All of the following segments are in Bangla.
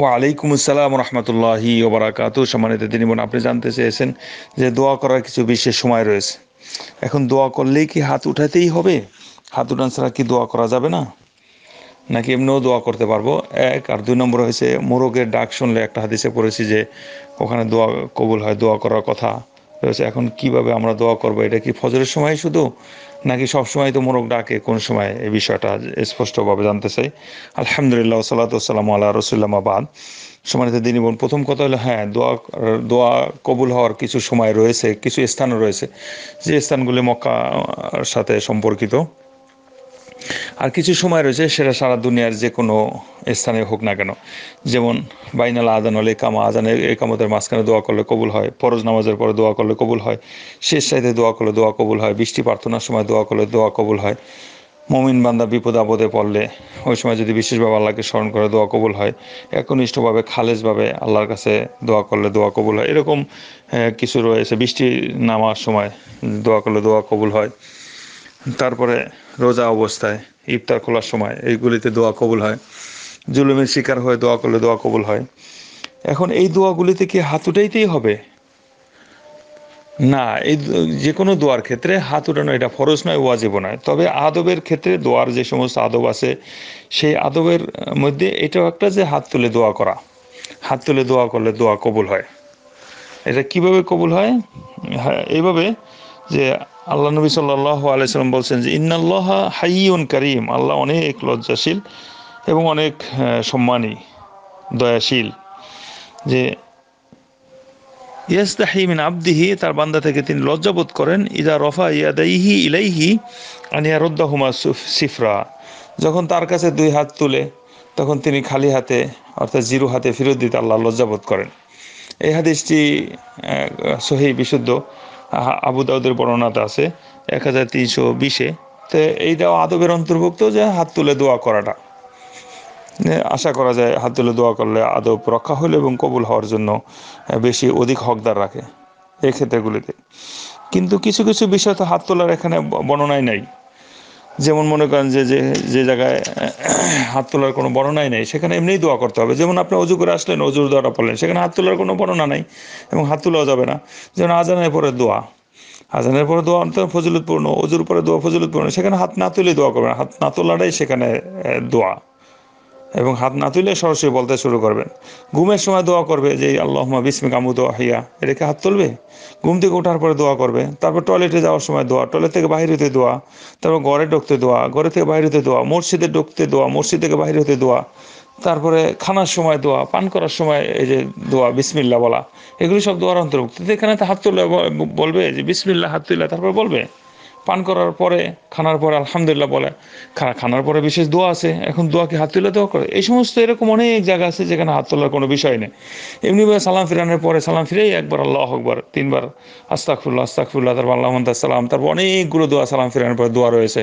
ওয়ালাইকুম আসসালাম রহমতুল্লাহি ওবরাকাত সম্মানিত তিনি বোন আপনি জানতে চেয়েছেন যে দোয়া করার কিছু বিশেষ সময় রয়েছে এখন দোয়া করলেই কি হাত উঠাতেই হবে হাত উঠান ছাড়া কি দোয়া করা যাবে না নাকি এমনিও দোয়া করতে পারবো এক আর দুই নম্বর হয়েছে মোরগের ডাক শুনলে একটা হাদিসে পড়েছি যে ওখানে দোয়া কবুল হয় দোয়া করার কথা রয়েছে এখন কিভাবে আমরা দোয়া করবো এটা কি ফজরের সময় শুধু নাকি সবসময় তো মোরগ ডাকে কোন সময় এই বিষয়টা স্পষ্টভাবে জানতে চাই আলহামদুলিল্লাহ সাল্লাতাম আল্লাহ রসুল্লামাবাদ সমানিত দিনী বোন প্রথম কথা হলো হ্যাঁ দোয়া দোয়া কবুল হওয়ার কিছু সময় রয়েছে কিছু স্থান রয়েছে যে স্থানগুলি মক্কার সাথে সম্পর্কিত আর কিছু সময় রয়েছে সেটা সারা দুনিয়ার যে কোনো স্থানে হোক না কেন যেমন বাইনাল আদান আল একামা আদানের একামতের মাঝখানে দোয়া করলে কবুল হয় ফরজ নামাজের পরে দোয়া করলে কবুল হয় শেষ চাইতে দোয়া করলে দোয়া কবুল হয় বৃষ্টি প্রার্থনার সময় দোয়া করলে দোয়া কবুল হয় মমিন বান্দা বিপদ আপদে পড়লে ওই সময় যদি বিশেষভাবে আল্লাহকে স্মরণ করে দোয়া কবুল হয় একনিষ্ঠভাবে খালেজভাবে আল্লাহর কাছে দোয়া করলে দোয়া কবুল হয় এরকম কিছু রয়েছে বৃষ্টি নামার সময় দোয়া করলে দোয়া কবুল হয় তারপরে রোজা অবস্থায় ইফতার খোলার সময় এইগুলিতে দোয়া কবুল হয় জুলুমের শিকার হয়ে দোয়া করলে দোয়া কবুল হয় এখন এই দোয়াগুলিতে কি হাত উঠাইতেই হবে না এই যে কোনো দোয়ার ক্ষেত্রে হাত উঠানো এটা ফরজ নয় ওয়াজিব নয় তবে আদবের ক্ষেত্রে দোয়ার যে সমস্ত আদব আছে সেই আদবের মধ্যে এটাও একটা যে হাত তুলে দোয়া করা হাত তুলে দোয়া করলে দোয়া কবুল হয় এটা কিভাবে কবুল হয় হ্যাঁ, এইভাবে যে আল্লাহ নবী সাল্লাহ আলাইসাল্লাম বলছেন যে ইন্নাল্লাহ হাইউন করিম আল্লাহ অনেক লজ্জাশীল এবং অনেক সম্মানী দয়াশীল যে ইয়াস্তাহি মিন আবদিহি তার বান্দা থেকে তিনি লজ্জাবোধ করেন ইদা রফা ইহি ইলাইহি আনিয়া রদ্দাহুমা সিফরা যখন তার কাছে দুই হাত তুলে তখন তিনি খালি হাতে অর্থাৎ জিরো হাতে ফিরত দিতে আল্লাহ লজ্জাবোধ করেন এই হাদিসটি সহি বিশুদ্ধ আবু দাউদের বর্ণনাতে আছে এক হাজার তিনশো বিশে তো এইটাও আদবের অন্তর্ভুক্ত যে হাত তুলে দোয়া করাটা আশা করা যায় হাত তুলে দোয়া করলে আদব রক্ষা হলে এবং কবুল হওয়ার জন্য বেশি অধিক হকদার রাখে এই ক্ষেত্রগুলিতে কিন্তু কিছু কিছু বিষয় তো হাত তোলার এখানে বর্ণনায় নাই যেমন মনে করেন যে যে যে জায়গায় হাত তোলার কোনো বর্ণনাই নেই সেখানে এমনিই দোয়া করতে হবে যেমন আপনি অজু করে আসলেন অজুর দোয়াটা পড়লেন সেখানে হাত তোলার কোনো বর্ণনা নেই এবং হাত তোলাও যাবে না যেমন আজানের পরে দোয়া আজানের পরে দোয়া অন্তত ফজিলতপূর্ণ অজুর পরে দোয়া ফজিলতপূর্ণ সেখানে হাত না তুলে দোয়া করবেন হাত না তোলাটাই সেখানে দোয়া এবং হাত না তুলে সরাসরি বলতে শুরু করবেন ঘুমের সময় দোয়া করবে যে আল্লাহ বিসমি কামু দোয়া হিয়া রেখে হাত তুলবে ঘুম থেকে ওঠার পরে দোয়া করবে তারপর টয়লেটে যাওয়ার সময় দোয়া টয়লেট থেকে বাহির হতে দোয়া তারপর ঘরে ঢুকতে দোয়া ঘরে থেকে বাহির হতে দোয়া মসজিদে ঢুকতে দোয়া মসজিদ থেকে বাহির হতে দোয়া তারপরে খানার সময় দোয়া পান করার সময় এই যে দোয়া বিসমিল্লা বলা এগুলি সব দোয়ার অন্তর্ভুক্ত এখানে হাত তুলে বলবে যে বিসমিল্লা হাত তুলে তারপর বলবে পান করার পরে খানার পরে আলহামদুলিল্লাহ বলে খানার পরে বিশেষ দোয়া আছে এখন দোয়াকে হাত তুলে দেওয়া করে এই সমস্ত এরকম অনেক জায়গা আছে যেখানে হাত তোলার কোনো বিষয় নেই এমনি ভাবে সালাম ফিরানোর পরে সালাম ফিরেই একবার আল্লাহ আকবার তিনবার আস্তাকফুল্লাহ আস্তাকফুল্লাহ তারপর আল্লাহ সালাম তারপর অনেকগুলো দোয়া সালাম ফিরানোর পরে দোয়া রয়েছে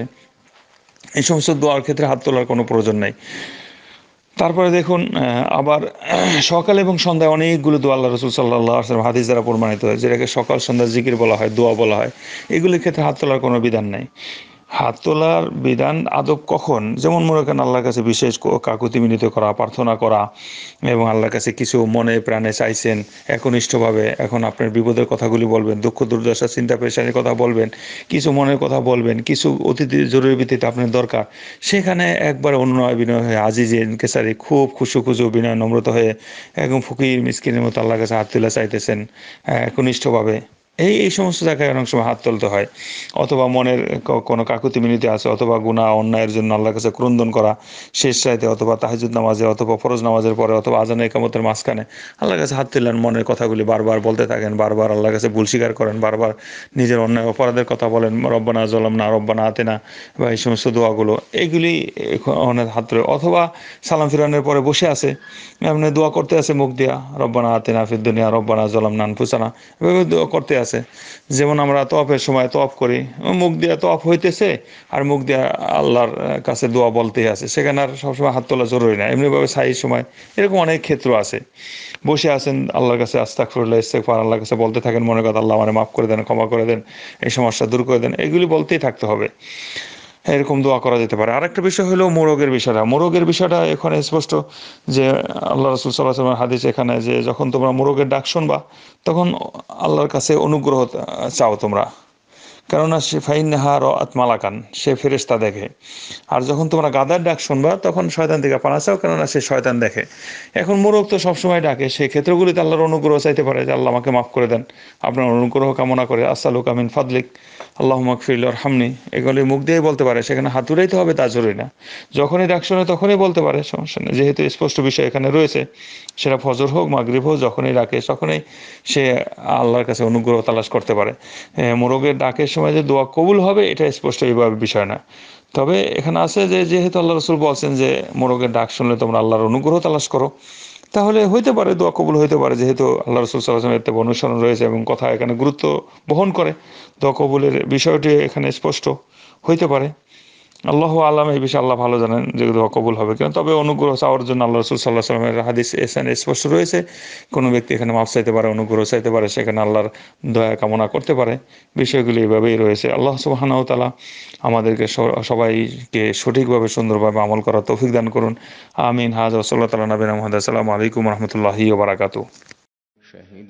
এই সমস্ত দোয়ার ক্ষেত্রে হাত তোলার কোনো প্রয়োজন নেই তারপরে দেখুন আবার সকাল এবং সন্ধ্যায় অনেকগুলো দোয়া আল্লাহ রসুল সাল্লাহ আসলাম হাদিস দ্বারা প্রমাণিত হয় যেটাকে সকাল সন্ধ্যা জিকির বলা হয় দোয়া বলা হয় এগুলির ক্ষেত্রে হাত তোলার কোনো বিধান নেই হাত তোলার বিধান আদব কখন যেমন মনে করেন আল্লাহর কাছে বিশেষ কাকুতি মিনিত করা প্রার্থনা করা এবং আল্লাহর কাছে কিছু মনে প্রাণে চাইছেন একনিষ্ঠভাবে এখন আপনার বিপদের কথাগুলি বলবেন দুঃখ দুর্দশা চিন্তা পেশানির কথা বলবেন কিছু মনের কথা বলবেন কিছু অতিথি জরুরি ভিত্তিতে আপনার দরকার সেখানে একবার অনুনয় বিনয় হয়ে আজিজ কেসারি খুব খুশু খুশু বিনয় নম্রত হয়ে একদম ফকির মিসকিনের মতো আল্লাহর কাছে হাত তোলা চাইতেছেন একনিষ্ঠভাবে এই এই সমস্ত জায়গায় অনেক সময় হাত তুলতে হয় অথবা মনের কোনো কাকুতি মিনিতে আছে অথবা গুণা অন্যায়ের জন্য আল্লাহর কাছে ক্রন্দন করা শেষ চাইতে অথবা তাহাজুদ নামাজে অথবা ফরজ নামাজের পরে অথবা আজানে একামতের মাঝখানে আল্লাহর কাছে হাত তুললেন মনের কথাগুলি বারবার বলতে থাকেন বারবার আল্লাহর কাছে ভুল স্বীকার করেন বারবার নিজের অন্যায় অপরাধের কথা বলেন রব্বানা জলম না রব্বানা আতে না বা এই সমস্ত দোয়াগুলো এগুলি অনেক হাত তুলে অথবা সালাম ফিরানের পরে বসে আছে এমনি দোয়া করতে আছে মুখ দিয়া রব্বানা আতে না ফির দুনিয়া রব্বানা জলম নান ফুসানা এভাবে দোয়া করতে আছে যেমন আমরা তফের সময় তফ করি মুখ দিয়ে তফ হইতেছে আর মুখ দিয়ে আল্লাহর কাছে দোয়া বলতেই আছে সেখানে আর সবসময় হাত তোলা জরুরি না এমনিভাবে সাহির সময় এরকম অনেক ক্ষেত্র আছে বসে আছেন আল্লাহর কাছে আস্তাক ফিরল্লাহ ইস্তেক ফার আল্লাহর কাছে বলতে থাকেন মনে কথা আল্লাহ আমার মাফ করে দেন ক্ষমা করে দেন এই সমস্যা দূর করে দেন এগুলি বলতেই থাকতে হবে এরকম দোয়া করা যেতে পারে আরেকটা বিষয় হলো মোরগের বিষয়টা মোরগের বিষয়টা এখানে স্পষ্ট যে আল্লাহ রসুল সাল্লাহ সাল্লামের হাদিস এখানে যে যখন তোমরা মোরগের ডাক শুনবা তখন আল্লাহর কাছে অনুগ্রহ চাও তোমরা কেননা সে ফাইনহা র আতমালাকান সে ফেরেস্তা দেখে আর যখন তোমরা গাদার ডাক শুনবা তখন শয়তান থেকে পানাচাও কেননা সে শয়তান দেখে এখন মোরক তো সবসময় ডাকে সেই ক্ষেত্রগুলিতে আল্লাহর অনুগ্রহ চাইতে পারে যে আল্লাহ আমাকে মাফ করে দেন আপনার অনুগ্রহ কামনা করে আসালুক আমিন ফাদলিক আল্লাহ মাকফিল্লর হামনি এগুলি মুখ দিয়েই বলতে পারে সেখানে হাতুরাইতে হবে তা জরুরি না যখনই ডাক শোনে তখনই বলতে পারে সমস্যা নেই যেহেতু স্পষ্ট বিষয় এখানে রয়েছে সেটা ফজর হোক মাগরিব হোক যখনই ডাকে তখনই সে আল্লাহর কাছে অনুগ্রহ তালাশ করতে পারে মোরগের ডাকের সময় সময় যে দোয়া কবুল হবে এটা স্পষ্ট এইভাবে বিষয় না তবে এখানে আছে যে যেহেতু আল্লাহ রসুল বলছেন যে মোরগের ডাক শুনলে তোমরা আল্লাহর অনুগ্রহ তালাশ করো তাহলে হইতে পারে দোয়া কবুল হইতে পারে যেহেতু আল্লাহ রসুল সাল্লাহ এর অনুসরণ রয়েছে এবং কথা এখানে গুরুত্ব বহন করে দোয়া কবুলের বিষয়টি এখানে স্পষ্ট হইতে পারে আল্লাহ আলম এই বিষয়ে আল্লাহ ভালো জানেন যে দোয়া কবুল হবে কিনা তবে অনুগ্রহ চাওয়ার জন্য আল্লাহ রসুল সাল্লাহ সাল্লামের হাদিস এসান স্পষ্ট রয়েছে কোনো ব্যক্তি এখানে মাফ চাইতে পারে অনুগ্রহ চাইতে পারে সেখানে আল্লাহর দয়া কামনা করতে পারে বিষয়গুলি এভাবেই রয়েছে আল্লাহ সুবাহানাও তালা আমাদেরকে সবাইকে সঠিকভাবে সুন্দরভাবে আমল করার তৌফিক দান করুন আমিন হাজ রসল্লা তালা নবীন আহমদ আসসালামু আলাইকুম রহমতুল্লাহি ওবরাকাতু شهد